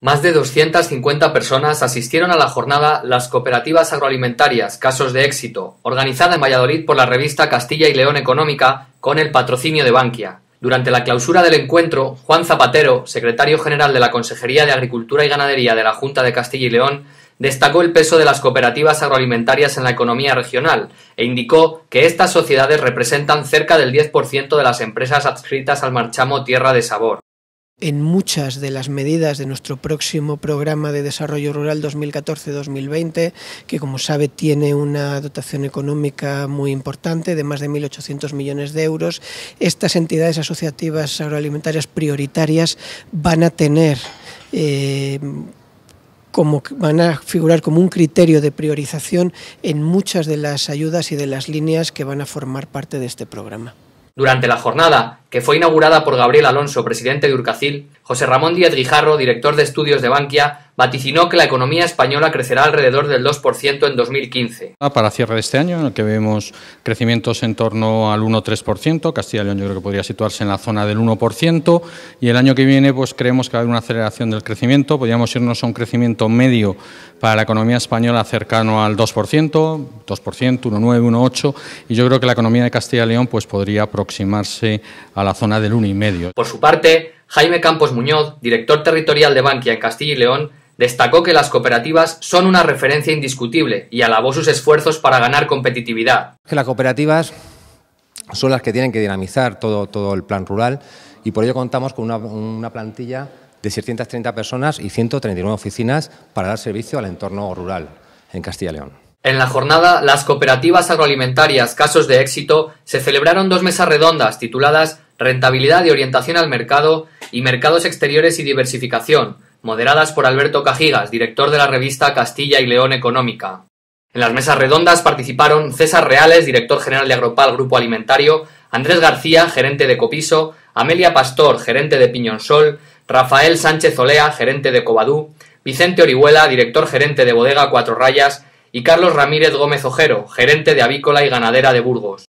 Más de 250 personas asistieron a la jornada Las cooperativas agroalimentarias, casos de éxito, organizada en Valladolid por la revista Castilla y León Económica con el patrocinio de Bankia. Durante la clausura del encuentro, Juan Zapatero, secretario general de la Consejería de Agricultura y Ganadería de la Junta de Castilla y León, destacó el peso de las cooperativas agroalimentarias en la economía regional e indicó que estas sociedades representan cerca del 10% de las empresas adscritas al marchamo Tierra de Sabor en muchas de las medidas de nuestro próximo programa de desarrollo rural 2014-2020, que como sabe tiene una dotación económica muy importante de más de 1.800 millones de euros, estas entidades asociativas agroalimentarias prioritarias van a tener... Eh, como van a figurar como un criterio de priorización en muchas de las ayudas y de las líneas que van a formar parte de este programa. Durante la jornada, que fue inaugurada por Gabriel Alonso, presidente de Urcacil, José Ramón Díaz Guijarro, director de estudios de Bankia, vaticinó que la economía española crecerá alrededor del 2% en 2015. Ah, para cierre de este año, en el que vemos crecimientos en torno al 1,3%, Castilla y León yo creo que podría situarse en la zona del 1%, y el año que viene pues creemos que va a haber una aceleración del crecimiento, podríamos irnos a un crecimiento medio para la economía española cercano al 2%, 2%, 1,9, 1,8, y yo creo que la economía de Castilla y León pues podría aproximarse a la zona del 1,5. Por su parte, Jaime Campos Muñoz, director territorial de Bankia en Castilla y León, destacó que las cooperativas son una referencia indiscutible y alabó sus esfuerzos para ganar competitividad. las cooperativas son las que tienen que dinamizar todo, el plan rural y por ello contamos con una, una plantilla de 630 personas y 139 oficinas para dar servicio al entorno rural en Castilla y León. En la jornada, las cooperativas agroalimentarias Casos de Éxito se celebraron dos mesas redondas tituladas Rentabilidad y Orientación al Mercado y Mercados Exteriores y Diversificación, moderadas por Alberto Cajigas, director de la revista Castilla y León Económica. En las mesas redondas participaron César Reales, director general de Agropal Grupo Alimentario, Andrés García, gerente de Copiso, Amelia Pastor, gerente de Piñonsol, Rafael Sánchez Olea, gerente de Cobadú, Vicente Orihuela, director gerente de Bodega Cuatro Rayas, y Carlos Ramírez Gómez Ojero, gerente de Avícola y Ganadera de Burgos.